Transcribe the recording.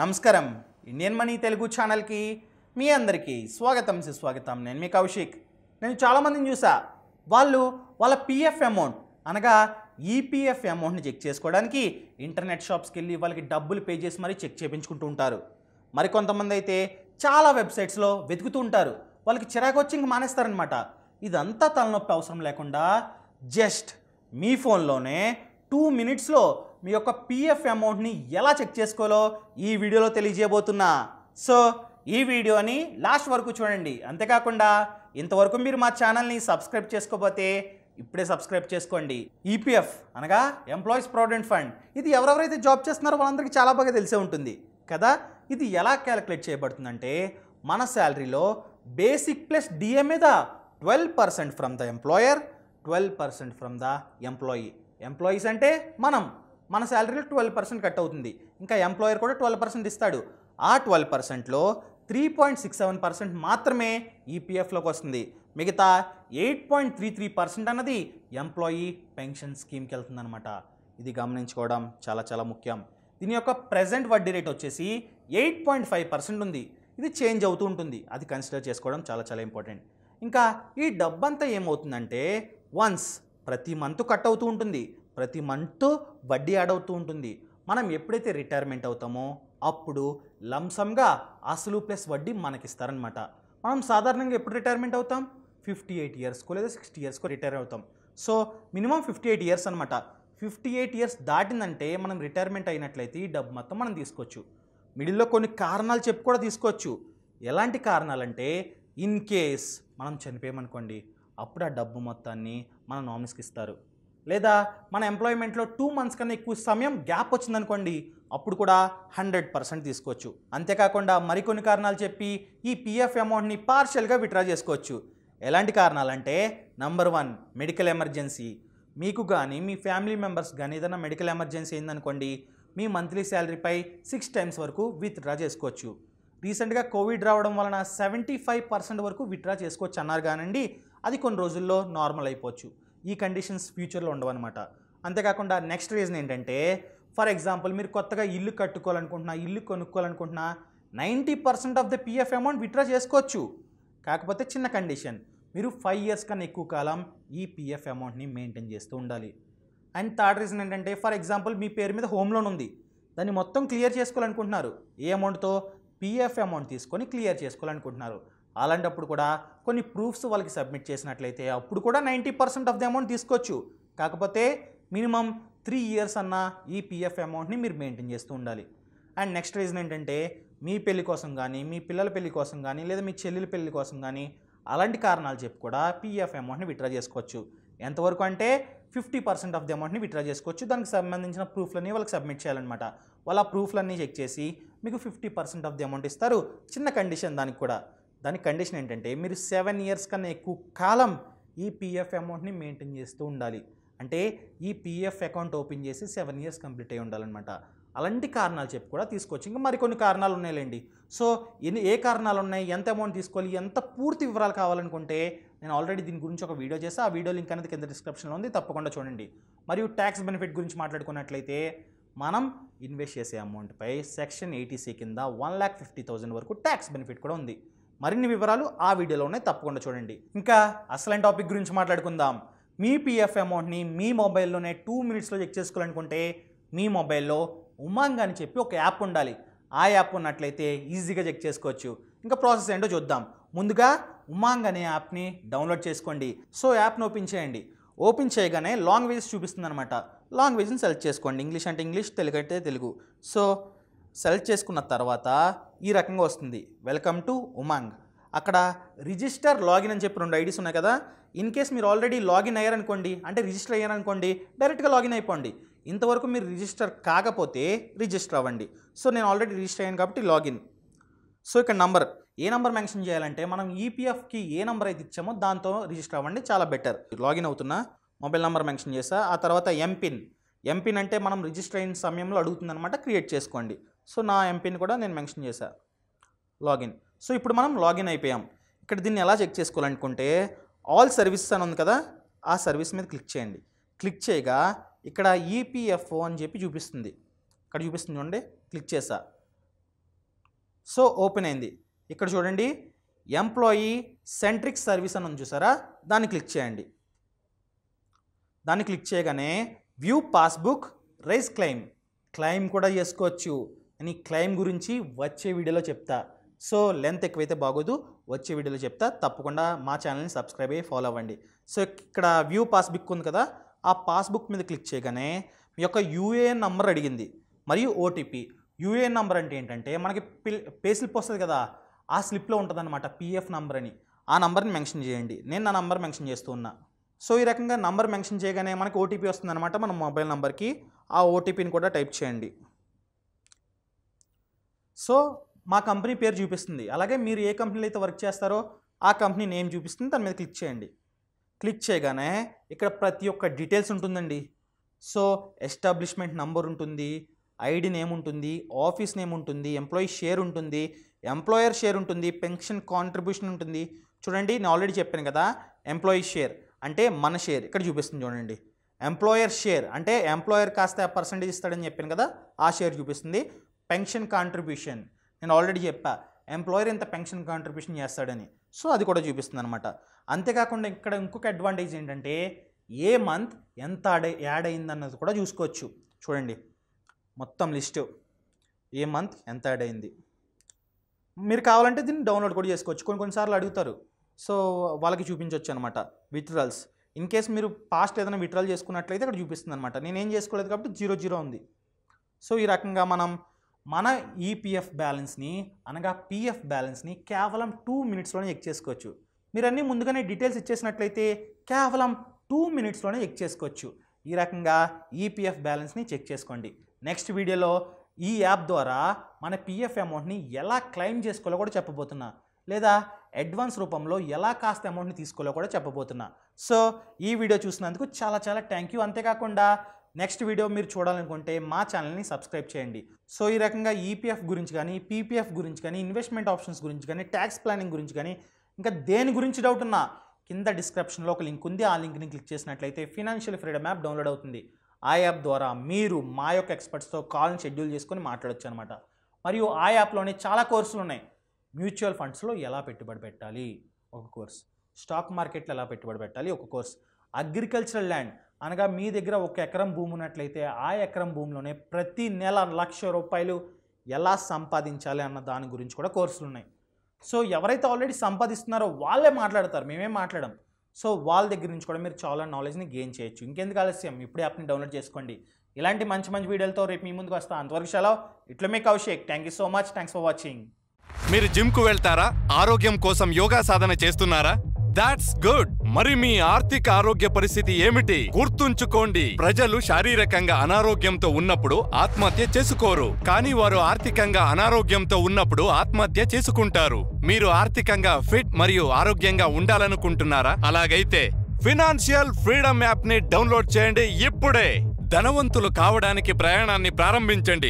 నమస్కారం Indian money Telugu ఛానల్కి మీ అందరికీ స్వాగతం సుస్వాగతం నేను మీ కౌశిక్ నేను చాలామందిని చూసా వాళ్ళు వాళ్ళ పిఎఫ్ అమౌంట్ అనగా ఈపీఎఫ్ అమౌంట్ని చెక్ చేసుకోవడానికి ఇంటర్నెట్ షాప్స్కి వెళ్ళి వాళ్ళకి డబ్బులు పే చేసి మరీ చెక్ చేయించుకుంటూ ఉంటారు మరికొంతమంది అయితే చాలా వెబ్సైట్స్లో వెతుకుతూ ఉంటారు వాళ్ళకి చిరాకు వచ్చి ఇంక మానేస్తారనమాట ఇదంతా తలనొప్పి అవసరం లేకుండా జస్ట్ మీ ఫోన్లోనే టూ మినిట్స్లో మీ యొక్క పీఎఫ్ అమౌంట్ని ఎలా చెక్ చేసుకోవాలో ఈ వీడియోలో తెలియజేయబోతున్నా సో ఈ వీడియోని లాస్ట్ వరకు చూడండి అంతేకాకుండా ఇంతవరకు మీరు మా ఛానల్ని సబ్స్క్రైబ్ చేసుకోకపోతే ఇప్పుడే సబ్స్క్రైబ్ చేసుకోండి ఈపీఎఫ్ e అనగా ఎంప్లాయీస్ ప్రావిడెంట్ ఫండ్ ఇది ఎవరెవరైతే జాబ్ చేస్తున్నారో వాళ్ళందరికీ చాలా బాగా తెలిసే ఉంటుంది కదా ఇది ఎలా క్యాలిక్యులేట్ చేయబడుతుందంటే మన శాలరీలో బేసిక్ ప్లస్ డిఏ మీద twelve percent from the employer twelve percent from the employee employees అంటే మనం మన శాలరీలో ట్వెల్వ్ పర్సెంట్ కట్ అవుతుంది ఇంకా ఎంప్లాయర్ కూడా ట్వెల్వ్ పర్సెంట్ ఇస్తాడు ఆ ట్వెల్వ్ పర్సెంట్లో three point six seven percent మాత్రమే ఈపీఎఫ్లోకి వస్తుంది మిగతా eight point three three percent అన్నది ఎంప్లాయీ పెన్షన్ స్కీమ్కి వెళ్తుందనమాట ఇది గమనించుకోవడం చాలా చాలా ముఖ్యం దీని యొక్క ప్రజెంట్ వడ్డీ రేట్ వచ్చేసి ఎయిట్ పాయింట్ ఫైవ్ పర్సెంట్ ఉంది ఇది చేంజ్ అవుతూ ఉంటుంది అది కన్సిడర్ చేసుకోవడం చాలా చాలా ఇంపార్టెంట్ ఇంకా ఈ డబ్బంతా ఏమవుతుందంటే వన్స్ ప్రతి మంత్ కట్ అవుతూ ఉంటుంది ప్రతి మంత్ వడ్డీ యాడ్ అవుతూ ఉంటుంది మనం ఎప్పుడైతే రిటైర్మెంట్ అవుతామో అప్పుడు లంసంగా అసలు ప్లస్ వడ్డీ మనకిస్తారనమాట మనం సాధారణంగా ఎప్పుడు రిటైర్మెంట్ అవుతాం ఫిఫ్టీ ఎయిట్ ఇయర్స్కో లేదా సిక్స్టీ ఇయర్స్కో రిటైర్ అవుతాం so minimum fifty eight years అనమాట ఫిఫ్టీ ఎయిట్ ఇయర్స్ దాటిందంటే మనం రిటైర్మెంట్ అయినట్లయితే ఈ డబ్బు మొత్తం మనం తీసుకోవచ్చు మిడిల్లో కొన్ని కారణాలు చెప్పి కూడా తీసుకోవచ్చు ఎలాంటి కారణాలంటే ఇన్ కేస్ మనం చనిపోయామనుకోండి అప్పుడు ఆ డబ్బు మొత్తాన్ని మన నామినీస్కి ఇస్తారు లేదా మన ఎంప్లాయ్మెంట్లో టూ మంత్స్ కన్నా ఎక్కువ సమయం గ్యాప్ వచ్చిందనుకోండి అప్పుడు కూడా హండ్రెడ్ పర్సెంట్ తీసుకోవచ్చు అంతేకాకుండా మరికొన్ని కారణాలు చెప్పి ఈ పిఎఫ్ అమౌంట్ని పార్షియల్గా విత్డ్రా చేసుకోవచ్చు ఎలాంటి కారణాలంటే నంబర్ వన్ మెడికల్ ఎమర్జెన్సీ మీకు కానీ మీ ఫ్యామిలీ మెంబర్స్ కానీ ఏదైనా మెడికల్ ఎమర్జెన్సీ అయిందనుకోండి మీ మంత్లీ శాలరీపై సిక్స్ టైమ్స్ వరకు విత్డ్రా చేసుకోవచ్చు రీసెంట్గా కోవిడ్ రావడం వలన సెవెంటీ ఫైవ్ పర్సెంట్ వరకు విత్డ్రా చేసుకోవచ్చు అన్నారు కానండి అది కొన్ని రోజుల్లో నార్మల్ అయిపోవచ్చు ఈ కండిషన్స్ ఫ్యూచర్లో అనమాట అంతేకాకుండా నెక్స్ట్ రీజన్ ఏంటంటే ఫర్ ఎగ్జాంపుల్ మీరు కొత్తగా ఇల్లు కట్టుకోవాలనుకుంటున్నా ఇల్లు కొనుక్కోవాలనుకుంటున్నా ninety percent of the PF amount withdraw చేసుకోవచ్చు కాకపోతే చిన్న కండిషన్ మీరు ఫైవ్ ఇయర్స్ కన్నా ఎక్కువ కాలం ఈ పిఎఫ్ అమౌంట్ని మెయింటైన్ చేస్తూ ఉండాలి అండ్ థర్డ్ రీజన్ ఏంటంటే ఫర్ ఎగ్జాంపుల్ మీ పేరు మీద హోమ్ లోన్ ఉంది దాన్ని మొత్తం క్లియర్ చేసుకోవాలనుకుంటున్నారు ఏ అమౌంట్తో పిఎఫ్ అమౌంట్ తీసుకొని క్లియర్ చేసుకోవాలనుకుంటున్నారు అలాంటప్పుడు కూడా కొన్ని ప్రూఫ్స్ వాళ్ళకి సబ్మిట్ చేసినట్లయితే అప్పుడు కూడా ninety percent of the amount తీసుకోవచ్చు కాకపోతే మినిమం త్రీ ఇయర్స్ అన్న ఈ పిఎఫ్ అమౌంట్ని మీరు మెయింటైన్ చేస్తూ ఉండాలి అండ్ నెక్స్ట్ రీజన్ ఏంటంటే మీ పెళ్లి కోసం కానీ మీ పిల్లల పెళ్లి కోసం కానీ లేదా మీ చెల్లెల పెళ్లి కోసం కానీ అలాంటి కారణాలు చెప్పి కూడా పిఎఫ్ అమౌంట్ని విత్డ్రా చేసుకోవచ్చు ఎంతవరకు అంటే ఫిఫ్టీ పర్సెంట్ ఆఫ్ ది అమౌంట్ని విత్డ్రా చేసుకోవచ్చు దానికి సంబంధించిన ప్రూఫ్లన్నీ వాళ్ళకి సబ్మిట్ చేయాలన్నమాట వాళ్ళ ప్రూఫ్లన్నీ చెక్ చేసి మీకు fifty percent of the amount ఇస్తారు చిన్న కండిషన్ దానికి కూడా దాని కండిషన్ ఏంటంటే మీరు సెవెన్ ఇయర్స్ కన్నా ఎక్కువ కాలం ఈ పీఎఫ్ అమౌంట్ని మెయింటైన్ చేస్తూ ఉండాలి అంటే ఈ పీఎఫ్ అకౌంట్ ఓపెన్ చేసి సెవెన్ ఇయర్స్ కంప్లీట్ అయి ఉండాలన్నమాట అలాంటి కారణాలు చెప్పి కూడా తీసుకోవచ్చు ఇంకా మరికొన్ని కారణాలు ఉన్నాయిలేండి సో ఎన్ని ఏ కారణాలు ఉన్నాయి ఎంత అమౌంట్ తీసుకోవాలి ఎంత పూర్తి వివరాలు కావాలనుకుంటే నేను ఆల్రెడీ దీని గురించి ఒక వీడియో చేసి ఆ వీడియో లింక్ అనేది కింద డిస్క్రిప్షన్లో ఉంది తప్పకుండా చూడండి మరియు ట్యాక్స్ బెనిఫిట్ గురించి మాట్లాడుకున్నట్లయితే మనం ఇన్వెస్ట్ చేసే అమౌంట్పై సెక్షన్ ఎయిటీసీ కింద వన్ ల్యాక్ ఫిఫ్టీ థౌసండ్ వరకు ట్యాక్స్ బెనిఫిట్ కూడా ఉంది మరిన్ని వివరాలు ఆ వీడియోలోనే తప్పకుండా చూడండి ఇంకా అసలైన టాపిక్ గురించి మాట్లాడుకుందాం మీ పీఎఫ్ అమౌంట్ని మీ మొబైల్లోనే టూ మినిట్స్లో చెక్ చేసుకోవాలనుకుంటే మీ మొబైల్లో ఉమాంగ్ అని చెప్పి ఒక యాప్ ఉండాలి ఆ యాప్ ఉన్నట్లయితే ఈజీగా చెక్ చేసుకోవచ్చు ఇంకా ప్రాసెస్ ఏంటో చూద్దాం ముందుగా ఉమాంగ్ అనే యాప్ని డౌన్లోడ్ చేసుకోండి సో యాప్ని ఓపెన్ చేయండి ఓపెన్ చేయగానే లాంగ్వేజెస్ చూపిస్తుందనమాట లాంగ్వేజ్ని సెలెక్ట్ చేసుకోండి ఇంగ్లీష్ అంటే ఇంగ్లీష్ తెలుగు అంటే తెలుగు సో సెలెక్ట్ చేసుకున్న తర్వాత ఈ రకంగా వస్తుంది వెల్కమ్ టు ఉమాంగ్ అక్కడ రిజిస్టర్ లాగిన్ అని చెప్పి రెండు ఐడీస్ ఉన్నాయి కదా ఇన్ కేస్ మీరు ఆల్రెడీ లాగిన్ అయ్యారనుకోండి అంటే రిజిస్టర్ అయ్యారనుకోండి డైరెక్ట్గా లాగిన్ అయిపోండి ఇంతవరకు మీరు రిజిస్టర్ కాకపోతే రిజిస్టర్ అవ్వండి సో నేను ఆల్రెడీ రిజిస్టర్ అయ్యాను కాబట్టి లాగిన్ సో ఇక్కడ నంబర్ ఏ నంబర్ మెన్షన్ చేయాలంటే మనం ఈపీఎఫ్కి e ఏ నంబర్ అయితే ఇచ్చామో దాంతో రిజిస్టర్ అవ్వండి చాలా బెటర్ లాగిన్ అవుతున్నా మొబైల్ నంబర్ మెన్షన్ చేస్తా ఆ తర్వాత ఎంపిన్ ఎంపిన్ అంటే మనం రిజిస్టర్ అయిన సమయంలో అడుగుతుందనమాట క్రియేట్ చేసుకోండి సో నా ఎంపీని కూడా నేను మెన్షన్ చేశాను లాగిన్ సో ఇప్పుడు మనం లాగిన్ అయిపోయాం ఇక్కడ దీన్ని ఎలా చెక్ చేసుకోవాలనుకుంటే ఆల్ సర్వీసెస్ అని ఉంది కదా ఆ సర్వీస్ మీద క్లిక్ చేయండి క్లిక్ చేయగా ఇక్కడ ఈపీఎఫ్ఓ అని చెప్పి చూపిస్తుంది ఇక్కడ చూపిస్తుంది చూడండి క్లిక్ చేసా సో ఓపెన్ అయింది ఇక్కడ చూడండి ఎంప్లాయీ సెంట్రిక్ సర్వీస్ అని ఉంది చూసారా దాన్ని క్లిక్ చేయండి దాన్ని క్లిక్ చేయగానే view passbook raise claim claim కూడా చేసుకోవచ్చు అని క్లెయిమ్ గురించి వచ్చే వీడియోలో చెప్తా సో లెంత్ ఎక్కువైతే బాగోదు వచ్చే వీడియోలో చెప్తా తప్పకుండా మా ఛానల్ని సబ్స్క్రైబ్ అయ్యి ఫాలో అవ్వండి సో ఇక్కడ వ్యూ పాస్బుక్ ఉంది కదా ఆ పాస్బుక్ మీద క్లిక్ చేయగానే మీ యొక్క యూఏఎన్ నంబర్ అడిగింది మరియు ఓటీపీ యూఏఎన్ నంబర్ అంటే ఏంటంటే మనకి పే స్లిప్ వస్తుంది కదా ఆ స్లిప్లో ఉంటుందన్నమాట పీఎఫ్ నంబర్ అని ఆ నంబర్ని మెన్షన్ చేయండి నేను నా నంబర్ మెన్షన్ చేస్తూ ఉన్నా సో ఈ రకంగా నంబర్ మెన్షన్ చేయగానే మనకి ఓటీపీ వస్తుందన్నమాట మన మొబైల్ నెంబర్కి ఆ ఓటీపీని కూడా టైప్ చేయండి సో మా కంపెనీ పేరు చూపిస్తుంది అలాగే మీరు ఏ కంపెనీలో అయితే వర్క్ చేస్తారో ఆ కంపెనీ నేమ్ చూపిస్తుంది దాని మీద క్లిక్ చేయండి క్లిక్ చేయగానే ఇక్కడ ప్రతి ఒక్క డీటెయిల్స్ ఉంటుందండి సో ఎస్టాబ్లిష్మెంట్ నంబర్ ఉంటుంది ఐడి నేమ్ ఉంటుంది ఆఫీస్ నేమ్ ఉంటుంది ఎంప్లాయీ షేర్ ఉంటుంది ఎంప్లాయర్ షేర్ ఉంటుంది పెన్షన్ కాంట్రిబ్యూషన్ ఉంటుంది చూడండి నేను ఆల్రెడీ చెప్పాను కదా ఎంప్లాయీ షేర్ అంటే మన షేర్ ఇక్కడ చూపిస్తుంది చూడండి ఎంప్లాయర్ షేర్ అంటే ఎంప్లాయర్ కాస్త పర్సంటేజ్ ఇస్తాడని చెప్పాను కదా ఆ షేర్ చూపిస్తుంది పెన్షన్ కాంట్రిబ్యూషన్ నేను ఆల్రెడీ చెప్పా ఎంప్లాయర్ ఇంత పెన్షన్ కాంట్రిబ్యూషన్ చేస్తాడని సో అది కూడా చూపిస్తుంది అనమాట అంతేకాకుండా ఇక్కడ ఇంకొక అడ్వాంటేజ్ ఏంటంటే ఏ మంత్ ఎంత యాడ్ అయింది అన్నది కూడా చూసుకోవచ్చు చూడండి మొత్తం లిస్టు ఏ మంత్ ఎంత యాడ్ అయింది మీరు కావాలంటే దీన్ని డౌన్లోడ్ కూడా చేసుకోవచ్చు కొన్ని కొన్నిసార్లు అడుగుతారు సో వాళ్ళకి చూపించవచ్చు అనమాట విత్డ్రాల్స్ ఇన్ కేస్ మీరు పాస్ట్ ఏదైనా విత్డ్రాల్ చేసుకున్నట్లయితే అక్కడ చూపిస్తుంది అనమాట నేనేం చేసుకోలేదు కాబట్టి జీరో జీరో ఉంది సో ఈ రకంగా మనం మన ఈపీఎఫ్ e బ్యాలెన్స్ని అనగా పిఎఫ్ బ్యాలెన్స్ని కేవలం టూ మినిట్స్లోనే చెక్ చేసుకోవచ్చు మీరన్నీ ముందుగానే డీటెయిల్స్ ఇచ్చేసినట్లయితే కేవలం టూ మినిట్స్లోనే చెక్ చేసుకోవచ్చు ఈ రకంగా ఈపీఎఫ్ e బ్యాలెన్స్ని చెక్ చేసుకోండి నెక్స్ట్ వీడియోలో ఈ యాప్ ద్వారా మన పిఎఫ్ అమౌంట్ని ఎలా క్లెయిమ్ చేసుకోవాలో కూడా చెప్పబోతున్నా లేదా అడ్వాన్స్ రూపంలో ఎలా కాస్త అమౌంట్ని తీసుకోవాలో కూడా చెప్పబోతున్నా సో ఈ వీడియో చూసినందుకు చాలా చాలా థ్యాంక్ యూ అంతేకాకుండా నెక్స్ట్ వీడియో మీరు చూడాలనుకుంటే మా ఛానల్ని సబ్స్క్రైబ్ చేయండి సో ఈ రకంగా ఈపీఎఫ్ e గురించి కానీ పీపీఎఫ్ గురించి కానీ ఇన్వెస్ట్మెంట్ ఆప్షన్స్ గురించి కానీ ట్యాక్స్ ప్లానింగ్ గురించి కానీ ఇంకా దేని గురించి డౌట్ ఉన్నా కింద డిస్క్రిప్షన్లో ఒక లింక్ ఉంది ఆ లింక్ని క్లిక్ చేసినట్లయితే ఫినాన్షియల్ ఫ్రీడమ్ యాప్ డౌన్లోడ్ అవుతుంది ఆ యాప్ ద్వారా మీరు మా యొక్క ఎక్స్పర్ట్స్తో కాల్ని షెడ్యూల్ చేసుకొని మాట్లాడొచ్చు అనమాట మరియు ఆ యాప్లోనే చాలా కోర్సులు ఉన్నాయి మ్యూచువల్ ఫండ్స్లో ఎలా పెట్టుబడి పెట్టాలి ఒక కోర్స్ స్టాక్ మార్కెట్లో ఎలా పెట్టుబడి పెట్టాలి ఒక కోర్స్ అగ్రికల్చరల్ ల్యాండ్ అనగా మీ దగ్గర ఒక ఎకరం భూమి ఉన్నట్లయితే ఆ ఎకరం భూమిలోనే ప్రతి నెల లక్ష రూపాయలు ఎలా సంపాదించాలి అన్న దాని గురించి కూడా కోర్సులు ఉన్నాయి సో ఎవరైతే ఆల్రెడీ సంపాదిస్తున్నారో వాళ్ళే మాట్లాడతారు మేమే మాట్లాడడం సో వాళ్ళ దగ్గర నుంచి కూడా మీరు చాలా నాలెడ్జ్ని గెయిన్ చేయొచ్చు ఇంకెందుకు ఆలస్యం ఇప్పుడే యాప్ని డౌన్లోడ్ చేసుకోండి ఇలాంటి మంచి మంచి వీడియోలతో రేపు మీ ముందుకు వస్తాను అంతవరకు చాలా ఇట్లా మీకు Kaushik thank you so much thanks for watching మీరు జిమ్కు వెళ్తారా ఆరోగ్యం కోసం యోగా సాధన చేస్తున్నారా దాట్స్ గుడ్ మరి మీ ఆర్థిక ఆరోగ్య పరిస్థితి ఏమిటి గుర్తుంచుకోండి ప్రజలు శారీరకంగా అనారోగ్యంతో ఉన్నప్పుడు ఆత్మహత్య చేసుకోరు కానీ వారు ఆర్థికంగా అనారోగ్యంతో ఉన్నప్పుడు ఆత్మహత్య చేసుకుంటారు మీరు ఆర్థికంగా ఫిట్ మరియు ఆరోగ్యంగా ఉండాలనుకుంటున్నారా అలాగైతే ఫినాన్షియల్ ఫ్రీడమ్ యాప్ ని డౌన్లోడ్ చేయండి ఇప్పుడే ధనవంతులు కావడానికి ప్రయాణాన్ని ప్రారంభించండి